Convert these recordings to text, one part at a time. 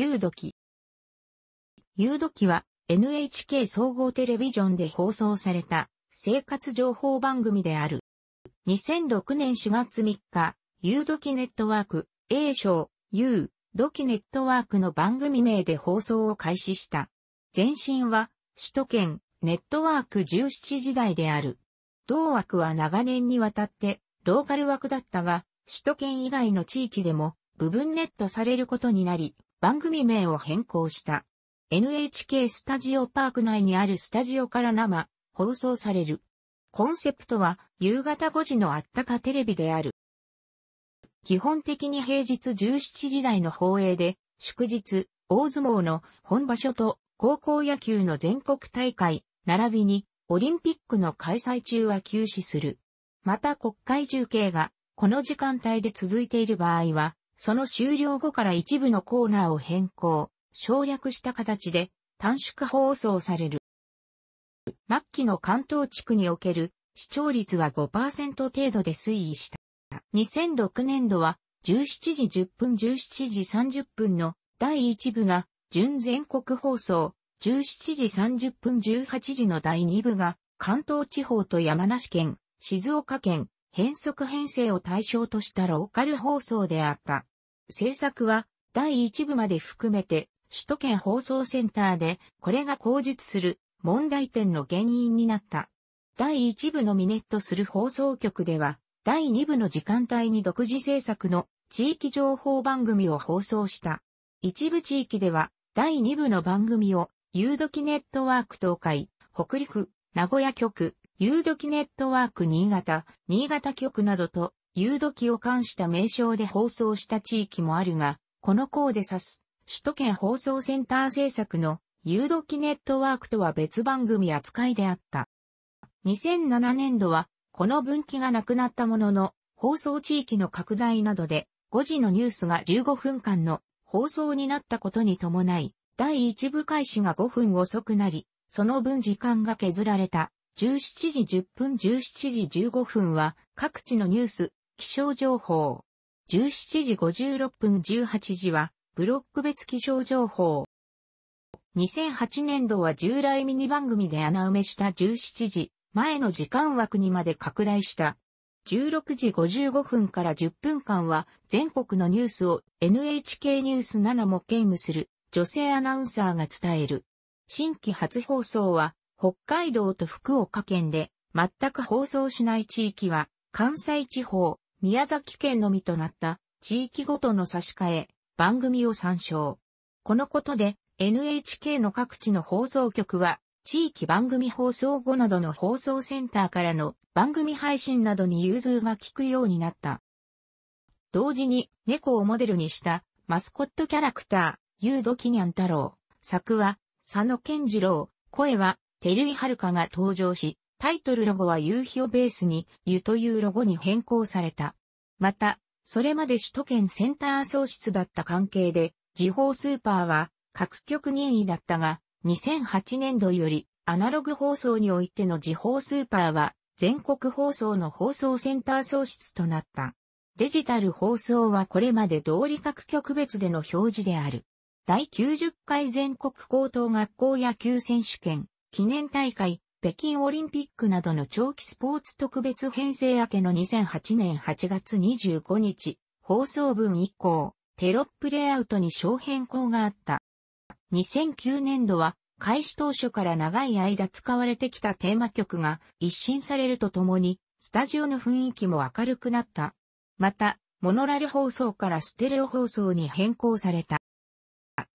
有う有きは NHK 総合テレビジョンで放送された生活情報番組である。2006年4月3日、有きネットワーク A 賞どきネットワークの番組名で放送を開始した。前身は首都圏ネットワーク17時代である。同枠は長年にわたってローカル枠だったが、首都圏以外の地域でも部分ネットされることになり、番組名を変更した。NHK スタジオパーク内にあるスタジオから生、放送される。コンセプトは、夕方5時のあったかテレビである。基本的に平日17時台の放映で、祝日、大相撲の本場所と高校野球の全国大会、並びにオリンピックの開催中は休止する。また国会中継がこの時間帯で続いている場合は、その終了後から一部のコーナーを変更、省略した形で短縮放送される。末期の関東地区における視聴率は5%程度で推移した。2006年度は17時10分17時30分の第1部が準全国放送、17時30分18時の第2部が関東地方と山梨県、静岡県、変則編成を対象としたローカル放送であった。制作は第1部まで含めて首都圏放送センターでこれが口述する問題点の原因になった。第1部のミネットする放送局では第2部の時間帯に独自制作の地域情報番組を放送した。一部地域では第2部の番組を有土器ネットワーク東海、北陸、名古屋局、有土ネットワーク新潟、新潟局などと、有土器を冠した名称で放送した地域もあるが、この項で指す、首都圏放送センター制作の有土ネットワークとは別番組扱いであった。2007年度は、この分岐がなくなったものの、放送地域の拡大などで、5時のニュースが15分間の放送になったことに伴い、第1部開始が5分遅くなり、その分時間が削られた。17時10分17時15分は各地のニュース、気象情報。17時56分18時はブロック別気象情報。2008年度は従来ミニ番組で穴埋めした17時、前の時間枠にまで拡大した。16時55分から10分間は全国のニュースを NHK ニュース7も兼務する女性アナウンサーが伝える。新規初放送は北海道と福岡県で、全く放送しない地域は、関西地方、宮崎県のみとなった地域ごとの差し替え、番組を参照。このことで NHK の各地の放送局は地域番組放送後などの放送センターからの番組配信などに融通が利くようになった。同時に猫をモデルにしたマスコットキャラクター、ユードキニャン太郎、作は佐野健次郎、声はテルイハルカが登場し、タイトルロゴは夕日をベースに、湯というロゴに変更された。また、それまで首都圏センター創出だった関係で、時報スーパーは各局任意だったが、2008年度よりアナログ放送においての時報スーパーは全国放送の放送センター創出となった。デジタル放送はこれまで通り各局別での表示である。第90回全国高等学校野球選手権、記念大会、北京オリンピックなどの長期スポーツ特別編成明けの2008年8月25日、放送分以降、テロップレイアウトに小変更があった。2009年度は、開始当初から長い間使われてきたテーマ曲が一新されるとともに、スタジオの雰囲気も明るくなった。また、モノラル放送からステレオ放送に変更された。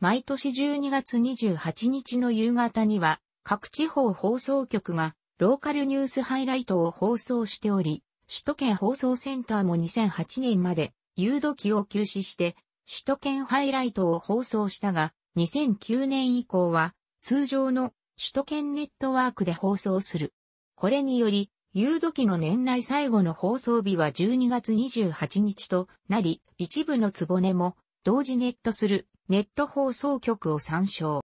毎年12月28日の夕方には、各地方放送局がローカルニュースハイライトを放送しており、首都圏放送センターも2008年まで誘導機を休止して首都圏ハイライトを放送したが、2009年以降は通常の首都圏ネットワークで放送する。これにより、誘導期の年内最後の放送日は12月28日となり、一部のつぼねも同時ネットするネット放送局を参照。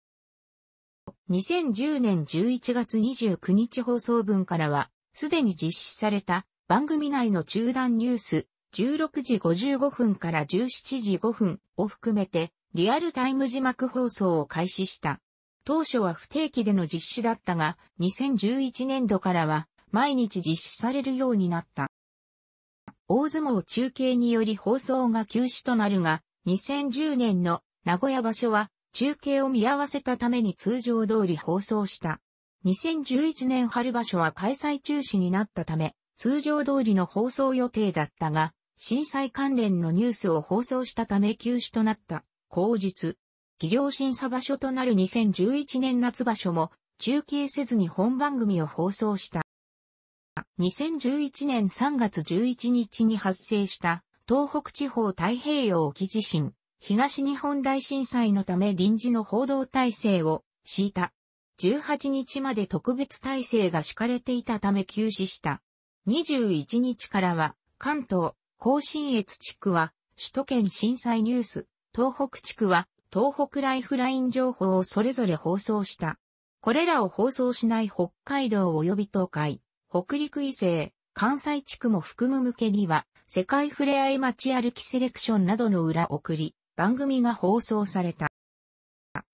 2010年11月29日放送分からは、すでに実施された番組内の中断ニュース、16時55分から17時5分を含めて、リアルタイム字幕放送を開始した。当初は不定期での実施だったが、2011年度からは毎日実施されるようになった。大相撲中継により放送が休止となるが、2010年の名古屋場所は中継を見合わせたために通常通り放送した。2011年春場所は開催中止になったため、通常通りの放送予定だったが、震災関連のニュースを放送したため休止となった。後日、企量審査場所となる2011年夏場所も、中継せずに本番組を放送した。2011年3月11日に発生した東北地方太平洋沖地震。東日本大震災のため臨時の報道体制を敷いた。18日まで特別体制が敷かれていたため休止した。21日からは関東、甲信越地区は首都圏震災ニュース、東北地区は東北ライフライン情報をそれぞれ放送した。これらを放送しない北海道及び東海、北陸異西、関西地区も含む向けには、世界ふれあい街歩きセレクションなどの裏送り、番組が放送された。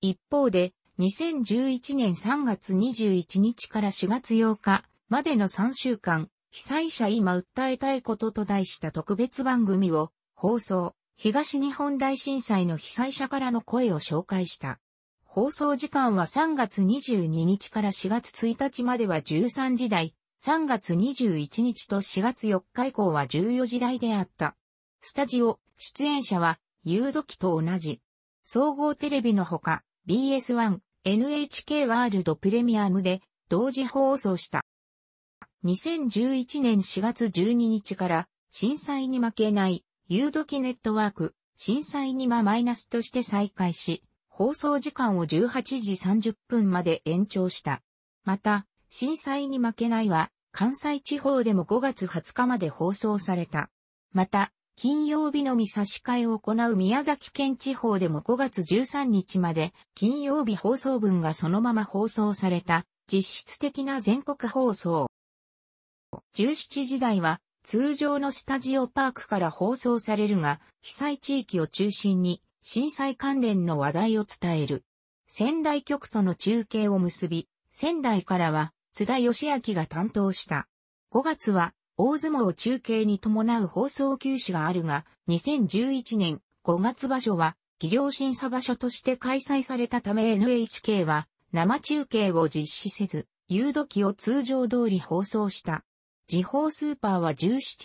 一方で、2011年3月21日から4月8日までの3週間、被災者今訴えたいことと題した特別番組を放送、東日本大震災の被災者からの声を紹介した。放送時間は3月22日から4月1日までは13時台、3月21日と4月4日以降は14時台であった。スタジオ、出演者は誘導機と同じ。総合テレビのほか、BS1、NHK ワールドプレミアムで同時放送した。2011年4月12日から震災に負けない誘導機ネットワーク、震災にまマイナスとして再開し、放送時間を18時30分まで延長した。また、震災に負けないは、関西地方でも5月20日まで放送された。また、金曜日のみ差し替えを行う宮崎県地方でも5月13日まで金曜日放送分がそのまま放送された実質的な全国放送。17時台は通常のスタジオパークから放送されるが被災地域を中心に震災関連の話題を伝える。仙台局との中継を結び、仙台からは津田義明が担当した。5月は大相撲中継に伴う放送休止があるが、2011年5月場所は、技量審査場所として開催されたため NHK は、生中継を実施せず、誘導機を通常通り放送した。時報スーパーは17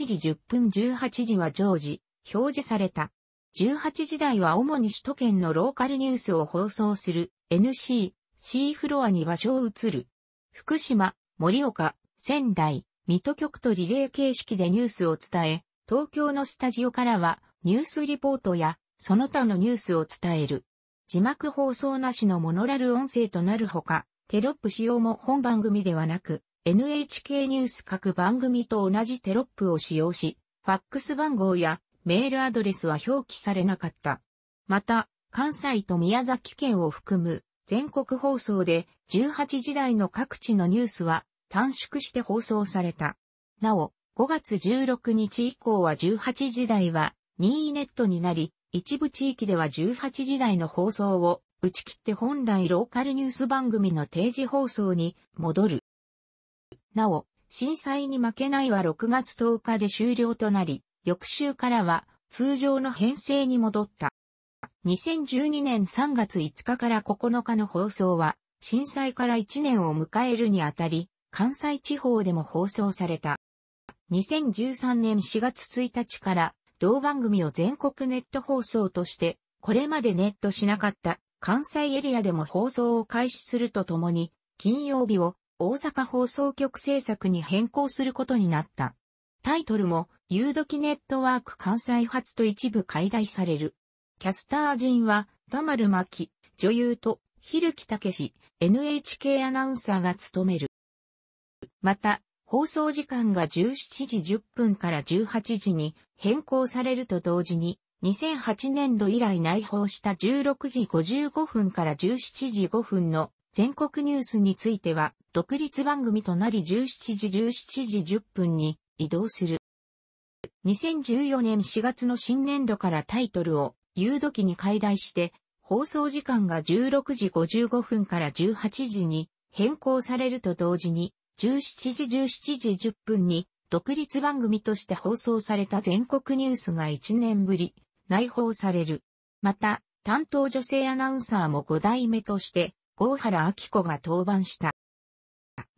時10分18時は常時、表示された。18時台は主に首都圏のローカルニュースを放送する NC、C フロアに場所を移る。福島、盛岡、仙台、水戸局とリレー形式でニュースを伝え、東京のスタジオからはニュースリポートやその他のニュースを伝える。字幕放送なしのモノラル音声となるほか、テロップ使用も本番組ではなく、NHK ニュース各番組と同じテロップを使用し、ファックス番号やメールアドレスは表記されなかった。また、関西と宮崎県を含む全国放送で18時台の各地のニュースは短縮して放送された。なお、5月16日以降は18時台は任意ネットになり、一部地域では18時台の放送を打ち切って本来ローカルニュース番組の定時放送に戻る。なお、震災に負けないは6月10日で終了となり、翌週からは通常の編成に戻った。2012年3月5日から9日の放送は、震災から1年を迎えるにあたり、関西地方でも放送された。2013年4月1日から同番組を全国ネット放送として、これまでネットしなかった関西エリアでも放送を開始するとともに、金曜日を大阪放送局制作に変更することになった。タイトルも、有時ネットワーク関西発と一部解体される。キャスター陣は、田丸巻、女優と、ひるきたけし、NHK アナウンサーが務める。また、放送時間が17時10分から18時に変更されると同時に、2008年度以来内放した16時55分から17時5分の全国ニュースについては、独立番組となり17時17時10分に移動する。2014年4月の新年度からタイトルを有土期に解題して、放送時間が16時55分から18時に変更されると同時に、17時17時10分に独立番組として放送された全国ニュースが1年ぶり内包される。また、担当女性アナウンサーも5代目として、郷原明子が登板した。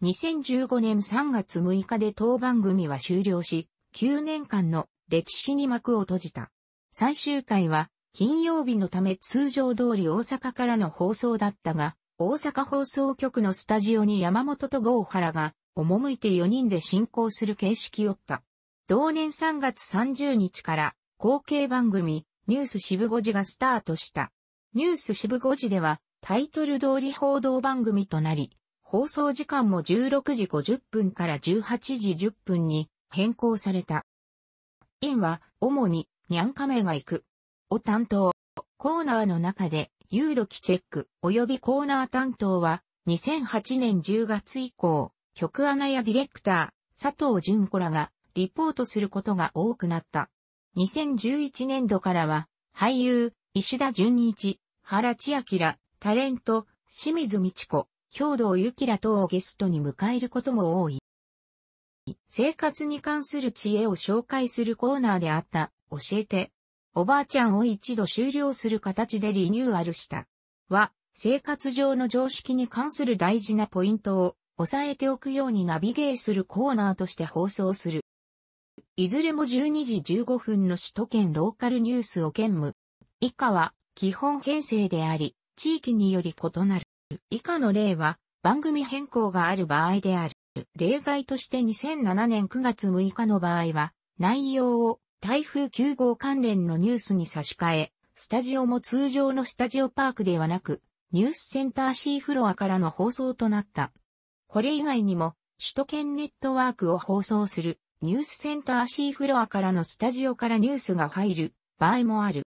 2015年3月6日で当番組は終了し、9年間の歴史に幕を閉じた。最終回は、金曜日のため通常通り大阪からの放送だったが、大阪放送局のスタジオに山本と郷原が、赴いて4人で進行する形式をった。同年3月30日から、後継番組、ニュース渋五5時がスタートした。ニュース渋五5時では、タイトル通り報道番組となり、放送時間も16時50分から18時10分に変更された。インは、主に、ニャンカメが行く。を担当。コーナーの中で、有力チェック及びコーナー担当は2008年10月以降、局アナやディレクター、佐藤淳子らがリポートすることが多くなった。2011年度からは俳優、石田純一、原千明、タレント、清水道子、兵道ゆきら等をゲストに迎えることも多い。生活に関する知恵を紹介するコーナーであった、教えて、おばあちゃんを一度終了する形でリニューアルした。は、生活上の常識に関する大事なポイントを押さえておくようにナビゲーするコーナーとして放送する。いずれも12時15分の首都圏ローカルニュースを兼務。以下は基本編成であり、地域により異なる。以下の例は番組変更がある場合である。例外として2007年9月6日の場合は、内容を台風9号関連のニュースに差し替え、スタジオも通常のスタジオパークではなく、ニュースセンター C フロアからの放送となった。これ以外にも、首都圏ネットワークを放送する、ニュースセンター C フロアからのスタジオからニュースが入る場合もある。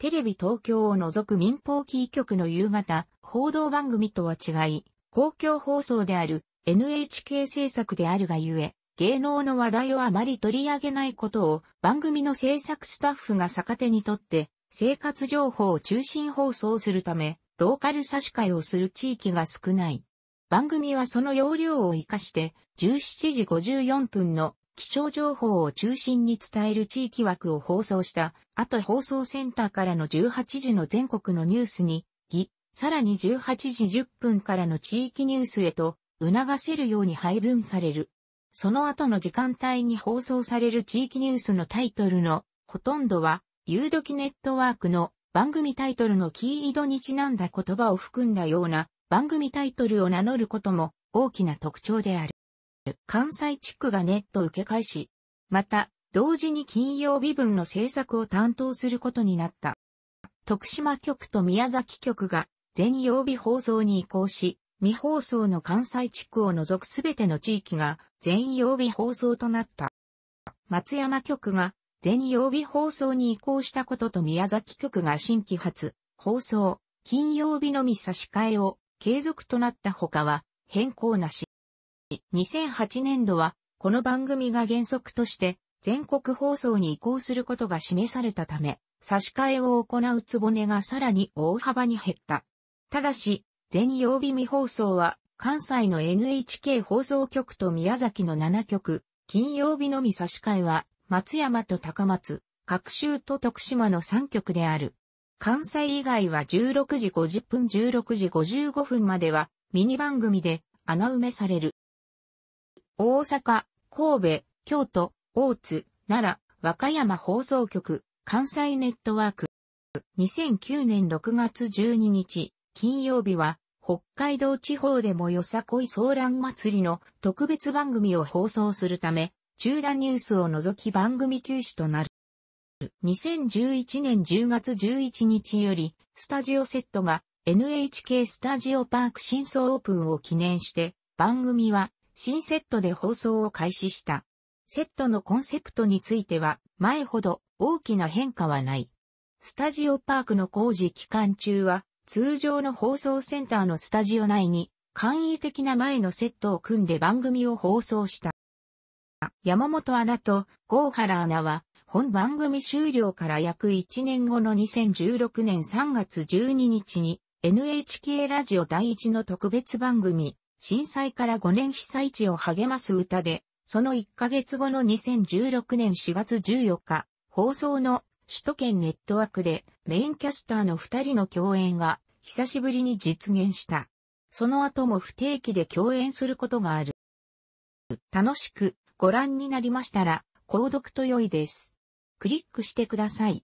テレビ東京を除く民放キー局の夕方、報道番組とは違い、公共放送である NHK 制作であるがゆえ、芸能の話題をあまり取り上げないことを番組の制作スタッフが逆手にとって生活情報を中心放送するためローカル差し替えをする地域が少ない。番組はその要領を活かして17時54分の気象情報を中心に伝える地域枠を放送した後放送センターからの18時の全国のニュースに、ぎ、さらに18時10分からの地域ニュースへと促せるように配分される。その後の時間帯に放送される地域ニュースのタイトルのほとんどは、有時ネットワークの番組タイトルのキーイドにちなんだ言葉を含んだような番組タイトルを名乗ることも大きな特徴である。関西地区がネット受け返し、また、同時に金曜日分の制作を担当することになった。徳島局と宮崎局が全曜日放送に移行し、未放送の関西地区を除くすべての地域が全曜日放送となった。松山局が全曜日放送に移行したことと宮崎局が新規発、放送、金曜日のみ差し替えを継続となったほかは変更なし。2008年度はこの番組が原則として全国放送に移行することが示されたため、差し替えを行うつぼねがさらに大幅に減った。ただし、全曜日未放送は、関西の NHK 放送局と宮崎の7局、金曜日のみ差し替えは、松山と高松、各州と徳島の3局である。関西以外は16時50分16時55分までは、ミニ番組で穴埋めされる。大阪、神戸、京都、大津、奈良、和歌山放送局、関西ネットワーク。2009年6月12日、金曜日は、北海道地方でもよさこい騒乱祭りの特別番組を放送するため、中断ニュースを除き番組休止となる。2011年10月11日より、スタジオセットが NHK スタジオパーク新装オープンを記念して、番組は新セットで放送を開始した。セットのコンセプトについては、前ほど大きな変化はない。スタジオパークの工事期間中は、通常の放送センターのスタジオ内に簡易的な前のセットを組んで番組を放送した。山本アナと郷原アナは本番組終了から約1年後の2016年3月12日に NHK ラジオ第一の特別番組震災から5年被災地を励ます歌でその1ヶ月後の2016年4月14日放送の首都圏ネットワークでメインキャスターの二人の共演が久しぶりに実現した。その後も不定期で共演することがある。楽しくご覧になりましたら、購読と良いです。クリックしてください。